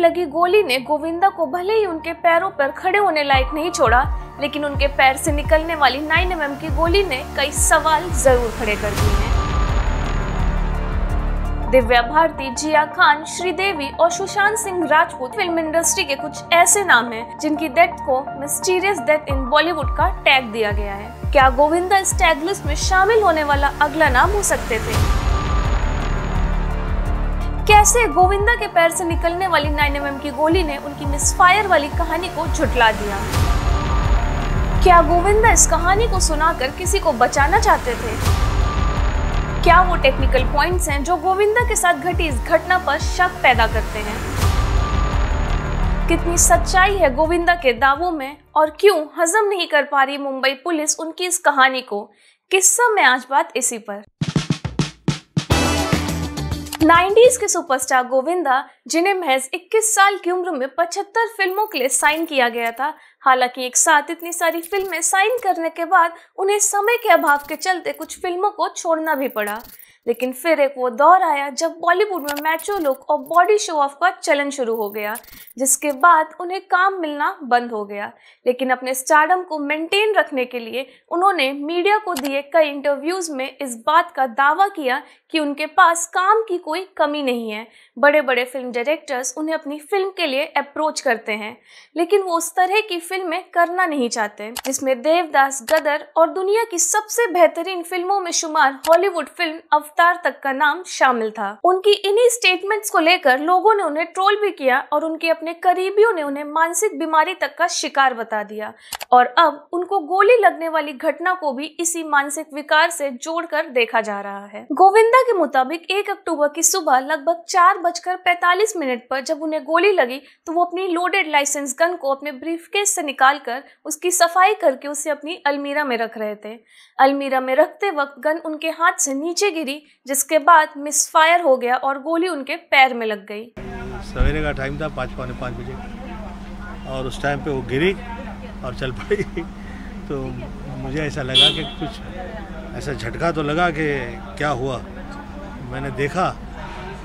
लगी गोली ने गोविंदा को भले ही उनके पैरों पर खड़े होने लायक नहीं छोड़ा लेकिन उनके पैर से निकलने वाली 9 एम की गोली ने कई सवाल जरूर खड़े कर दिए हैं दिव्या भारती जिया खान श्रीदेवी और सुशांत सिंह राजपूत फिल्म इंडस्ट्री के कुछ ऐसे नाम हैं जिनकी डेथ को मिस्टीरियस डेथ इन बॉलीवुड का टैग दिया गया है क्या गोविंदा इस टैग लिस्ट में शामिल होने वाला अगला नाम हो सकते थे कैसे गोविंदा के पैर से निकलने वाली 9 एम की गोली ने उनकी मिसफायर वाली कहानी को झुटला दिया क्या गोविंदा इस कहानी को सुनाकर किसी को बचाना चाहते थे क्या वो टेक्निकल पॉइंट्स हैं जो गोविंदा के साथ घटी इस घटना पर शक पैदा करते हैं कितनी सच्चाई है गोविंदा के दावों में और क्यों हजम नहीं कर पा रही मुंबई पुलिस उनकी इस कहानी को किस्सा में आज बात इसी पर 90s के सुपरस्टार गोविंदा जिन्हें महज 21 साल की उम्र में 75 फिल्मों के लिए साइन किया गया था हालांकि एक साथ इतनी सारी फिल्में साइन करने के बाद उन्हें समय के अभाव के चलते कुछ फिल्मों को छोड़ना भी पड़ा लेकिन फिर एक वो दौर आया जब बॉलीवुड में मैचो लुक और बॉडी शो ऑफ का चलन शुरू हो गया जिसके बाद उन्हें काम मिलना बंद हो गया लेकिन अपने स्टार्डम को मेंटेन रखने के लिए उन्होंने मीडिया को दिए कई इंटरव्यूज़ में इस बात का दावा किया कि उनके पास काम की कोई कमी नहीं है बड़े बड़े फिल्म डायरेक्टर्स उन्हें अपनी फिल्म के लिए अप्रोच करते हैं लेकिन वो उस तरह की फिल्में करना नहीं चाहते जिसमें देवदास गदर और दुनिया की सबसे बेहतरीन फिल्मों में शुमार हॉलीवुड फिल्म अवतार तक का नाम शामिल था उनकी इन्हीं स्टेटमेंट्स को लेकर लोगों ने उन्हें ट्रोल भी किया और उनके अपने करीबियों ने उन्हें मानसिक बीमारी तक का शिकार बता दिया और अब उनको गोली लगने वाली घटना को भी इसी मानसिक विकार से जोड़कर देखा जा रहा है गोविंदा के मुताबिक एक अक्टूबर की सुबह लगभग चार बजकर पैतालीस मिनट पर जब उन्हें गोली लगी तो वो अपनी लोडेड लाइसेंस गन को अपने ब्रीफकेस से निकाल कर उसकी सफाई करके उसे अपनी अलमीरा में रख रहे थे अलमीरा में रखते वक्त गन उनके हाथ से नीचे गिरी जिसके बाद मिस फायर हो गया और गोली उनके पैर में लग गई सवेरे का टाइम था पाँच पौने पाँच बजे और उस टाइम पे वो गिरी और चल पड़ी तो मुझे ऐसा लगा कि कुछ ऐसा झटका तो लगा कि क्या हुआ मैंने देखा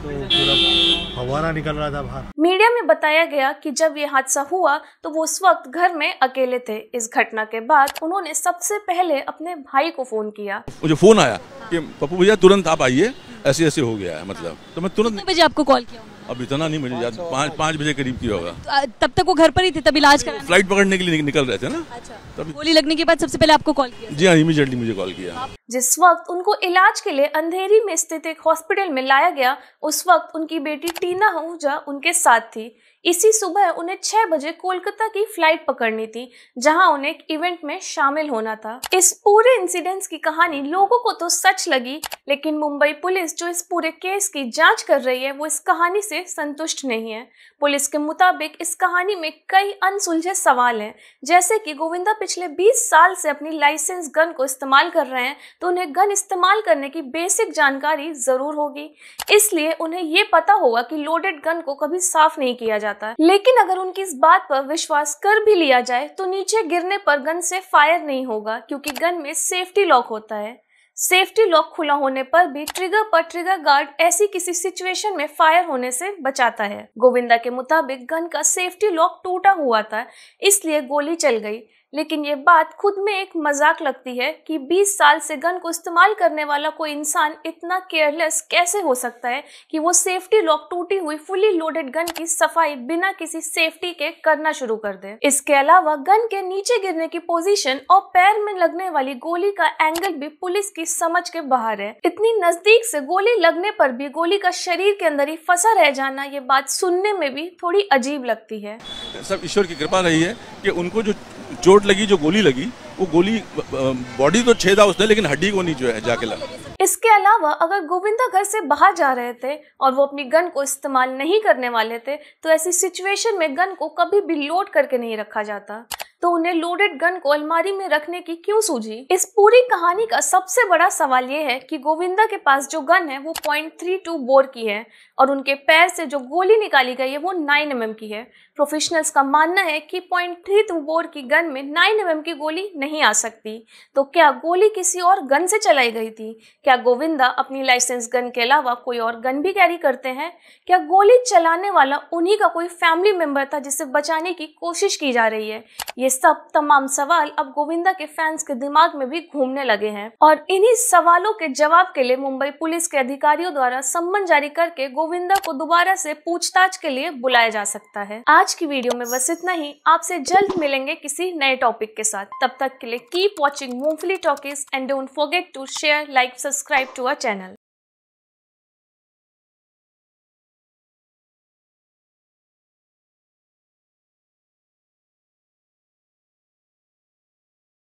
तो पूरा निकल रहा था बाहर मीडिया में बताया गया कि जब ये हादसा हुआ तो वो उस वक्त घर में अकेले थे इस घटना के बाद उन्होंने सबसे पहले अपने भाई को फोन किया जो फोन आया कि पप्पू भैया तुरंत आप आइए ऐसे ऐसे हो गया है मतलब तो मैं तुरंत बजे आपको कॉल किया अब इतना नहीं मुझे याद पाँच पाँच बजे करीब की होगा तब तक वो घर पर ही थे तब इलाज कर फ्लाइट पकड़ने के लिए निकल रहे थे ना अच्छा गोली लगने के बाद सबसे पहले आपको कॉल किया जी हाँ इमीजिएटली मुझे कॉल किया जिस वक्त उनको इलाज के लिए अंधेरी में स्थित एक हॉस्पिटल में लाया गया उस वक्त उनकी बेटी टीना हूजा उनके साथ थी इसी सुबह उन्हें छह बजे कोलकाता की फ्लाइट पकड़नी थी जहां उन्हें एक इवेंट में शामिल होना था इस पूरे इंसिडेंट की कहानी लोगों को तो सच लगी लेकिन मुंबई पुलिस जो इस पूरे केस की जांच कर रही है वो इस कहानी से संतुष्ट नहीं है पुलिस के मुताबिक इस कहानी में कई अनसुलझे सवाल हैं जैसे कि गोविंदा पिछले 20 साल से अपनी लाइसेंस गन को इस्तेमाल कर रहे हैं तो उन्हें गन इस्तेमाल करने की बेसिक जानकारी ज़रूर होगी इसलिए उन्हें ये पता होगा कि लोडेड गन को कभी साफ नहीं किया जाता लेकिन अगर उनकी इस बात पर विश्वास कर भी लिया जाए तो नीचे गिरने पर गन से फायर नहीं होगा क्योंकि गन में सेफ्टी लॉक होता है सेफ्टी लॉक खुला होने पर भी ट्रिगर पर ट्रिगर गार्ड ऐसी किसी सिचुएशन में फायर होने से बचाता है गोविंदा के मुताबिक गन का सेफ्टी लॉक टूटा हुआ था इसलिए गोली चल गई लेकिन ये बात खुद में एक मजाक लगती है कि 20 साल से गन को इस्तेमाल करने वाला कोई इंसान इतना केयरलेस कैसे हो सकता है कि वो सेफ्टी लॉक टूटी हुई फुली लोडेड गन की सफाई बिना किसी सेफ्टी के करना शुरू कर दे इसके अलावा गन के नीचे गिरने की पोजीशन और पैर में लगने वाली गोली का एंगल भी पुलिस की समझ के बाहर है इतनी नजदीक से गोली लगने पर भी गोली का शरीर के अंदर ही फंसा रह जाना ये बात सुनने में भी थोड़ी अजीब लगती है सब ईश्वर की कृपा रही है कि उनको जो चोट लगी जो गोली लगी वो गोली बॉडी तो छेदा उसने लेकिन हड्डी को नहीं जो है जाके लगा इसके अलावा अगर गोविंदा घर से बाहर जा रहे थे और वो अपनी गन को इस्तेमाल नहीं करने वाले थे तो ऐसी सिचुएशन में गन को कभी भी लोड करके नहीं रखा जाता तो उन्हें लोडेड गन को अलमारी में रखने की क्यों सूझी इस पूरी कहानी का सबसे बड़ा सवाल ये है कि गोविंदा के पास जो गन है वो पॉइंट थ्री टू बोर की है और उनके पैर से जो गोली निकाली गई है वो नाइन एम की है प्रोफेशनल्स का मानना है कि पॉइंट थ्री टू बोर की गन में नाइन एम की गोली नहीं आ सकती तो क्या गोली किसी और गन से चलाई गई थी क्या गोविंदा अपनी लाइसेंस गन के अलावा कोई और गन भी कैरी करते हैं क्या गोली चलाने वाला उन्हीं का कोई फैमिली मेम्बर था जिसे बचाने की कोशिश की जा रही है ये सब तमाम सवाल अब गोविंदा के फैंस के दिमाग में भी घूमने लगे हैं और इन्हीं सवालों के जवाब के लिए मुंबई पुलिस के अधिकारियों द्वारा सम्मन जारी करके गोविंदा को दोबारा से पूछताछ के लिए बुलाया जा सकता है आज की वीडियो में बस इतना ही आपसे जल्द मिलेंगे किसी नए टॉपिक के साथ तब तक के लिए keep watching Moongphali talkies and don't forget to share like subscribe to our channel